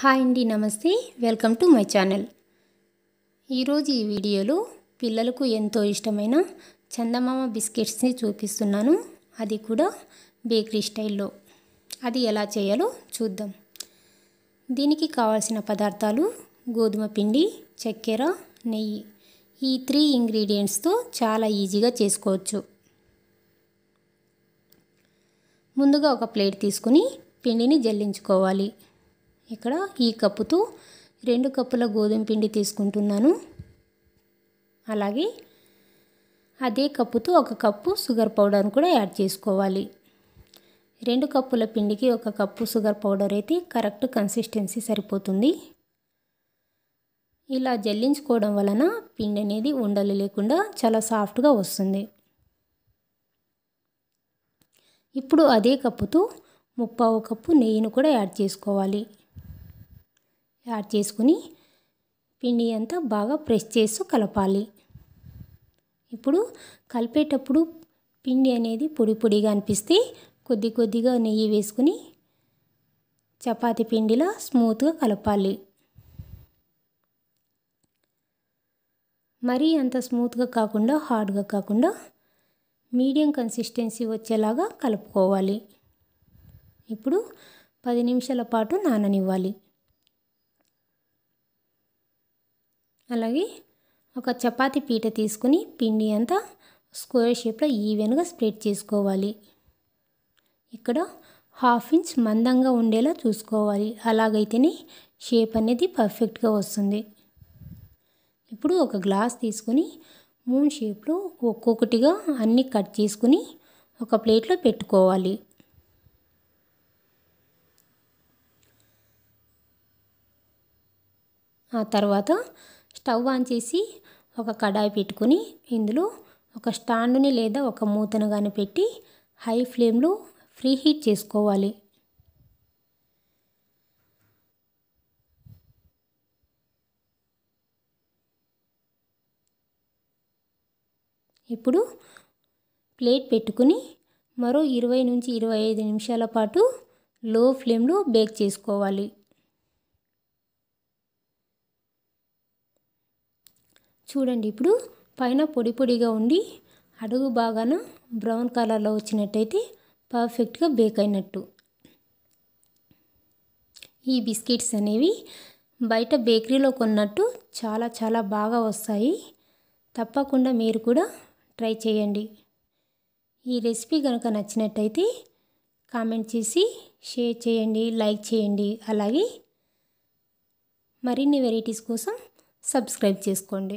hi అండి నమస్తే welcome to my channel ఈరోజు ఈ వీడియోలో పిల్లలకు ఎంతో ఇష్టమైన చందమామ బిస్కెట్స్ని చూపిస్తున్నాను అది కూడా బేకరీ స్టైల్లో అది ఎలా చేయాలో చూద్దాం దీనికి కావాల్సిన పదార్థాలు గోధుమ పిండి చక్కెర నెయ్యి ఈ త్రీ ఇంగ్రీడియంట్స్తో చాలా ఈజీగా చేసుకోవచ్చు ముందుగా ఒక ప్లేట్ తీసుకుని పిండిని జల్లించుకోవాలి ఇక్కడ ఈ కప్పుతో రెండు కప్పుల గోధుమ పిండి తీసుకుంటున్నాను అలాగే అదే కప్పుతో ఒక కప్పు షుగర్ పౌడర్ని కూడా యాడ్ చేసుకోవాలి రెండు కప్పుల పిండికి ఒక కప్పు షుగర్ పౌడర్ అయితే కరెక్ట్ కన్సిస్టెన్సీ సరిపోతుంది ఇలా జల్లించుకోవడం వలన పిండి అనేది ఉండలు లేకుండా చాలా సాఫ్ట్గా వస్తుంది ఇప్పుడు అదే కప్పుతో ముప్పావు కప్పు నెయ్యిని కూడా యాడ్ చేసుకోవాలి యాడ్ చేసుకుని పిండి అంతా బాగా ప్రెస్ చేస్తూ కలపాలి ఇప్పుడు కలిపేటప్పుడు పిండి అనేది పొడి పొడిగా అనిపిస్తే కొద్ది కొద్దిగా నెయ్యి వేసుకుని చపాతి పిండిలా స్మూత్గా కలపాలి మరీ అంత స్మూత్గా కాకుండా హార్డ్గా కాకుండా మీడియం కన్సిస్టెన్సీ వచ్చేలాగా కలుపుకోవాలి ఇప్పుడు పది నిమిషాల పాటు నాననివ్వాలి అలాగే ఒక చపాతి పీట తీసుకుని పిండి అంతా స్క్వేర్ షేప్లో ఈవెన్గా స్ప్రెడ్ చేసుకోవాలి ఇక్కడ హాఫ్ ఇంచ్ మందంగా ఉండేలా చూసుకోవాలి అలాగైతేనే షేప్ అనేది పర్ఫెక్ట్గా వస్తుంది ఇప్పుడు ఒక గ్లాస్ తీసుకుని మూన్ షేప్లో ఒక్కొక్కటిగా అన్నీ కట్ చేసుకుని ఒక ప్లేట్లో పెట్టుకోవాలి ఆ తర్వాత స్టవ్ ఆన్ చేసి ఒక కడాయి పెట్టుకుని ఇందులో ఒక స్టాండుని లేదా ఒక మూతను కానీ పెట్టి హై ఫ్లేమ్లో ఫ్రీ హీట్ చేసుకోవాలి ఇప్పుడు ప్లేట్ పెట్టుకుని మరో ఇరవై నుంచి ఇరవై ఐదు నిమిషాల పాటు లో ఫ్లేమ్లో బేక్ చేసుకోవాలి చూడండి ఇప్పుడు పైన పొడి పొడిగా ఉండి అడుగు బాగాన బ్రౌన్ కలర్లో వచ్చినట్టయితే పర్ఫెక్ట్గా బేక్ అయినట్టు ఈ బిస్కెట్స్ అనేవి బయట బేకరీలో కొన్నట్టు చాలా చాలా బాగా వస్తాయి తప్పకుండా మీరు కూడా ట్రై చేయండి ఈ రెసిపీ కనుక నచ్చినట్టయితే కామెంట్ చేసి షేర్ చేయండి లైక్ చేయండి అలాగే మరిన్ని వెరైటీస్ కోసం సబ్స్క్రైబ్ చేసుకోండి